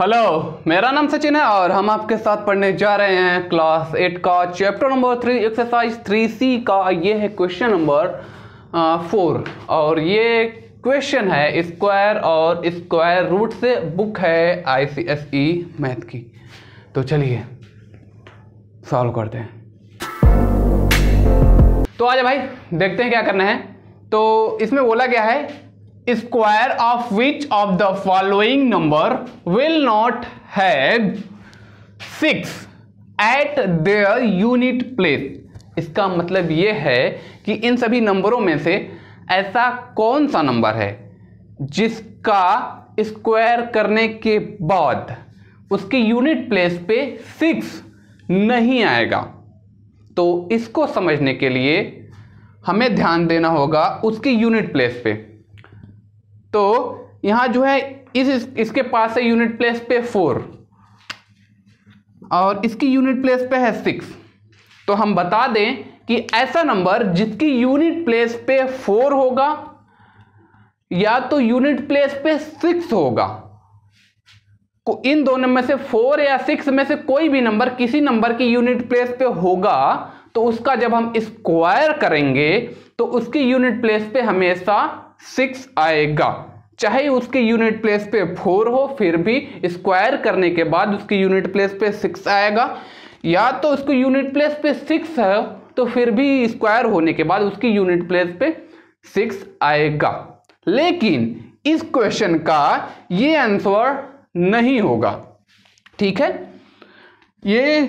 hello मेरा नाम सचिन है और हम आपके साथ पढ़ने जा रहे हैं क्लास एट का chapter number three exercise three C का ये है क्वेश्चन नंबर फोर और ये क्वेश्चन है स्क्वायर और स्क्वायर रूट से बुक है आई सी एस ई मैथ की तो चलिए सॉल्व करते हैं तो आ जाए भाई देखते हैं क्या करना है तो इसमें बोला गया है square of which of the following number will not have six eight their unit place इसका मतलब यह है कि इन सभी नंबरों में से ऐसा कौन सा नंबर है जिसका स्क्वायर करने के बाद उसकी यूनिट प्लेस पे सिक्स नहीं आएगा तो इसको समझने के लिए हमें ध्यान देना होगा उसकी यूनिट प्लेस पे तो यहां जो है इस इसके पास है यूनिट प्लेस पे फोर और इसकी यूनिट प्लेस पे है सिक्स तो हम बता दें कि ऐसा नंबर जिसकी यूनिट प्लेस पे फोर होगा या तो यूनिट प्लेस पे सिक्स होगा को इन दोनों में से फोर या सिक्स में से कोई भी नंबर किसी नंबर की यूनिट प्लेस पे होगा तो उसका जब हम स्क्वायर करेंगे तो उसकी यूनिट प्लेस पे हमेशा सिक्स आएगा चाहे उसके यूनिट प्लेस पे फोर हो फिर भी स्क्वायर करने के बाद उसकी यूनिट प्लेस पे सिक्स आएगा या तो उसको यूनिट प्लेस पे सिक्स है तो फिर भी स्क्वायर होने के बाद उसकी यूनिट प्लेस पे सिक्स आएगा लेकिन इस क्वेश्चन का ये आंसर नहीं होगा ठीक है ये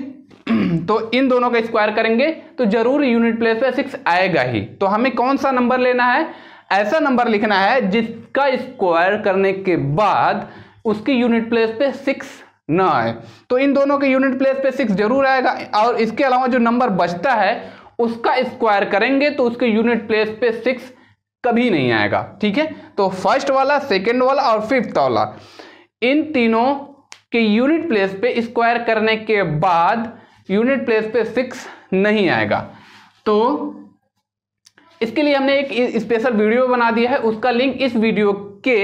तो इन दोनों का स्क्वायर करेंगे तो जरूर यूनिट प्लेस पे सिक्स आएगा ही तो हमें कौन सा नंबर लेना है ऐसा नंबर लिखना है जिसका स्क्वायर करने के बाद उसकी यूनिट प्लेस पे सिक्स ना आए तो इन दोनों के यूनिट प्लेस पे सिक्स जरूर आएगा और इसके अलावा जो नंबर बचता है उसका स्क्वायर करेंगे तो उसके यूनिट प्लेस पे सिक्स कभी नहीं आएगा ठीक है तो फर्स्ट वाला सेकेंड वाला और फिफ्थ वाला इन तीनों के यूनिट प्लेस पे स्क्वायर करने के बाद यूनिट प्लेस पे सिक्स नहीं आएगा तो इसके लिए हमने एक स्पेशल वीडियो बना दिया है उसका लिंक इस वीडियो के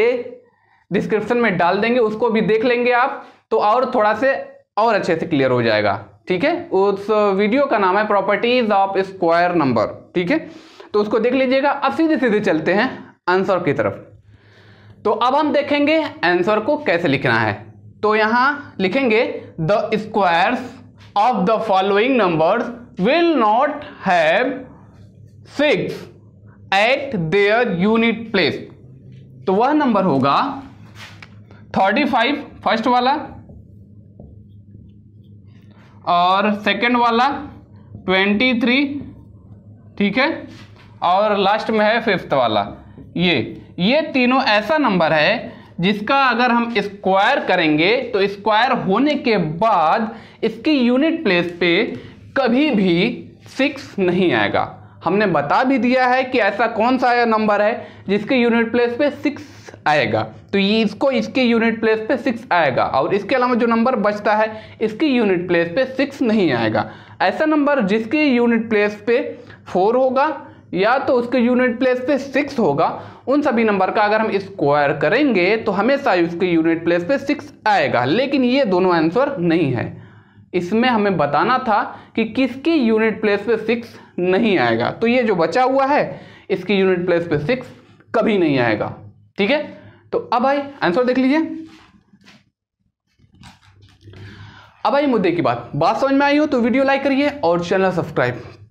डिस्क्रिप्शन में डाल देंगे उसको भी देख लेंगे आप तो और थोड़ा से और अच्छे से क्लियर हो जाएगा ठीक है उस वीडियो का नाम है प्रॉपर्टीज ऑफ स्क्वायर नंबर ठीक है तो उसको देख लीजिएगा अब सीधे सीधे चलते हैं आंसर की तरफ तो अब हम देखेंगे आंसर को कैसे लिखना है तो यहां लिखेंगे the squares of the following numbers will not have six eight their unit place तो वह नंबर होगा थर्टी फाइव फर्स्ट वाला और सेकंड वाला ट्वेंटी थ्री ठीक है और लास्ट में है फिफ्थ वाला ये ये तीनों ऐसा नंबर है जिसका अगर हम स्क्वायर करेंगे तो स्क्वायर होने के बाद इसकी यूनिट प्लेस पे कभी भी सिक्स नहीं आएगा हमने बता भी दिया है कि ऐसा कौन सा नंबर है जिसके यूनिट प्लेस पे सिक्स आएगा तो ये इसको इसके यूनिट प्लेस पे सिक्स आएगा और इसके अलावा जो नंबर बचता है इसके यूनिट प्लेस पे सिक्स नहीं आएगा ऐसा नंबर जिसके यूनिट प्लेस पे फोर होगा या तो उसके यूनिट प्लेस पे सिक्स होगा उन सभी नंबर का अगर हम स्क्वायर करेंगे तो हमेशा उसके यूनिट प्लेस पे सिक्स आएगा लेकिन ये दोनों आंसर नहीं है इसमें हमें बताना था कि किसकी यूनिट प्लेस पे सिक्स नहीं आएगा तो ये जो बचा हुआ है इसकी यूनिट प्लेस पे सिक्स कभी नहीं आएगा ठीक है तो अब आई आंसर देख लीजिए अब आई मुद्दे की बात बात समझ में आई हो तो वीडियो लाइक करिए और चैनल सब्सक्राइब